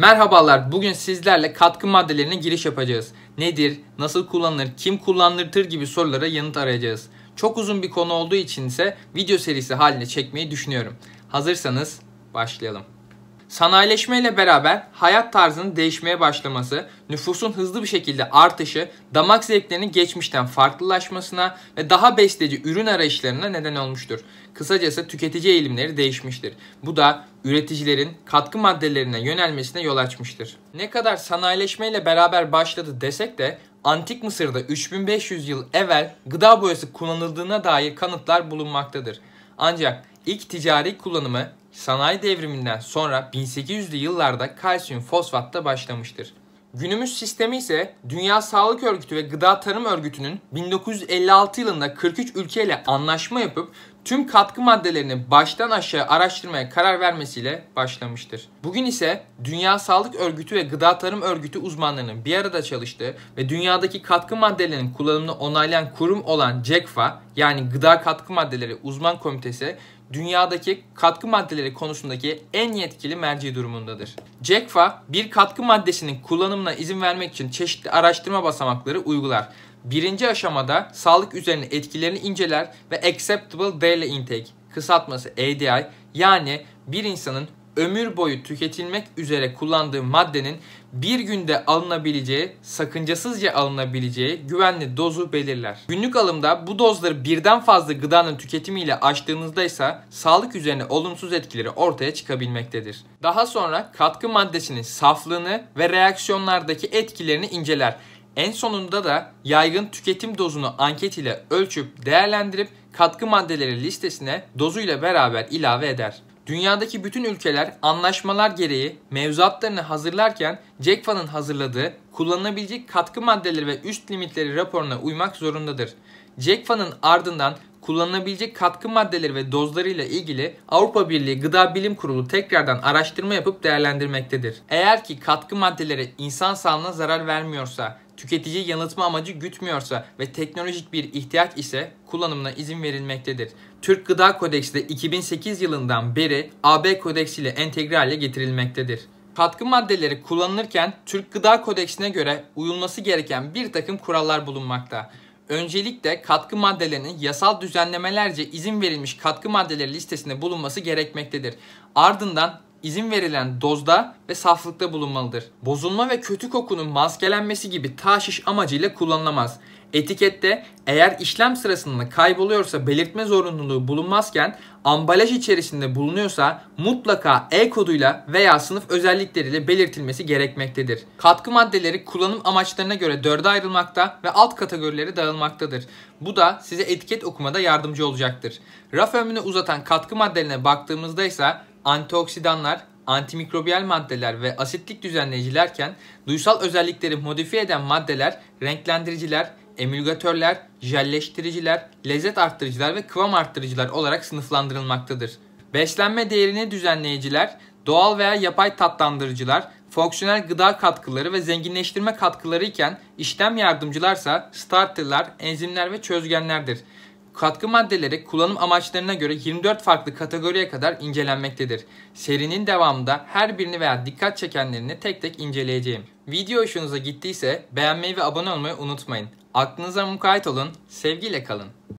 Merhabalar, bugün sizlerle katkı maddelerine giriş yapacağız. Nedir, nasıl kullanılır, kim kullanılır gibi sorulara yanıt arayacağız. Çok uzun bir konu olduğu için ise video serisi haline çekmeyi düşünüyorum. Hazırsanız başlayalım. Sanayileşmeyle beraber hayat tarzının değişmeye başlaması, nüfusun hızlı bir şekilde artışı, damak zevklerinin geçmişten farklılaşmasına ve daha besleyici ürün arayışlarına neden olmuştur. Kısacası tüketici eğilimleri değişmiştir. Bu da üreticilerin katkı maddelerine yönelmesine yol açmıştır. Ne kadar sanayileşmeyle beraber başladı desek de Antik Mısır'da 3500 yıl evvel gıda boyası kullanıldığına dair kanıtlar bulunmaktadır. Ancak ilk ticari kullanımı sanayi devriminden sonra 1800'lü yıllarda kalsiyum fosfatta başlamıştır. Günümüz sistemi ise Dünya Sağlık Örgütü ve Gıda Tarım Örgütü'nün 1956 yılında 43 ülkeyle anlaşma yapıp tüm katkı maddelerini baştan aşağı araştırmaya karar vermesiyle başlamıştır. Bugün ise Dünya Sağlık Örgütü ve Gıda Tarım Örgütü uzmanlarının bir arada çalıştığı ve dünyadaki katkı maddelerinin kullanımını onaylayan kurum olan CECFA yani Gıda Katkı Maddeleri Uzman Komitesi dünyadaki katkı maddeleri konusundaki en yetkili merci durumundadır. CECFA bir katkı maddesinin kullanımına izin vermek için çeşitli araştırma basamakları uygular Birinci aşamada sağlık üzerine etkilerini inceler ve Acceptable Daily Intake, kısaltması ADI, yani bir insanın ömür boyu tüketilmek üzere kullandığı maddenin bir günde alınabileceği, sakıncasızca alınabileceği güvenli dozu belirler. Günlük alımda bu dozları birden fazla gıdanın tüketimiyle aştığınızda ise sağlık üzerine olumsuz etkileri ortaya çıkabilmektedir. Daha sonra katkı maddesinin saflığını ve reaksiyonlardaki etkilerini inceler. En sonunda da yaygın tüketim dozunu anket ile ölçüp değerlendirip katkı maddeleri listesine dozuyla beraber ilave eder. Dünyadaki bütün ülkeler anlaşmalar gereği mevzuatlarını hazırlarken CECFA'nın hazırladığı kullanılabilecek katkı maddeleri ve üst limitleri raporuna uymak zorundadır. CECFA'nın ardından kullanılabilecek katkı maddeleri ve dozlarıyla ilgili Avrupa Birliği Gıda Bilim Kurulu tekrardan araştırma yapıp değerlendirmektedir. Eğer ki katkı maddeleri insan sağlığına zarar vermiyorsa, tüketiciyi yanıltma amacı gütmüyorsa ve teknolojik bir ihtiyaç ise kullanımına izin verilmektedir. Türk Gıda Kodeksi de 2008 yılından beri AB Kodeksi ile entegre hale getirilmektedir. Katkı maddeleri kullanılırken Türk Gıda Kodeksine göre uyulması gereken bir takım kurallar bulunmakta. Öncelikle katkı maddelerinin yasal düzenlemelerce izin verilmiş katkı maddeleri listesinde bulunması gerekmektedir. Ardından izin verilen dozda ve saflıkta bulunmalıdır. Bozulma ve kötü kokunun maskelenmesi gibi taşiş amacıyla kullanılamaz. Etikette eğer işlem sırasında kayboluyorsa belirtme zorunluluğu bulunmazken ambalaj içerisinde bulunuyorsa mutlaka E koduyla veya sınıf özellikleriyle belirtilmesi gerekmektedir. Katkı maddeleri kullanım amaçlarına göre dörde ayrılmakta ve alt kategorilere dağılmaktadır. Bu da size etiket okumada yardımcı olacaktır. Raf ömrünü uzatan katkı maddelerine baktığımızda ise antioksidanlar, antimikrobiyal maddeler ve asitlik düzenleyicilerken duysal özellikleri modifiye eden maddeler, renklendiriciler, emülgatörler, jelleştiriciler, lezzet arttırıcılar ve kıvam arttırıcılar olarak sınıflandırılmaktadır. Beslenme değerini düzenleyiciler, doğal veya yapay tatlandırıcılar, fonksiyonel gıda katkıları ve zenginleştirme katkıları iken işlem yardımcılarsa starterlar, enzimler ve çözgenlerdir. Katkı maddeleri kullanım amaçlarına göre 24 farklı kategoriye kadar incelenmektedir. Serinin devamında her birini veya dikkat çekenlerini tek tek inceleyeceğim. Video hoşunuza gittiyse beğenmeyi ve abone olmayı unutmayın. Aklınıza mukayyet olun, sevgiyle kalın.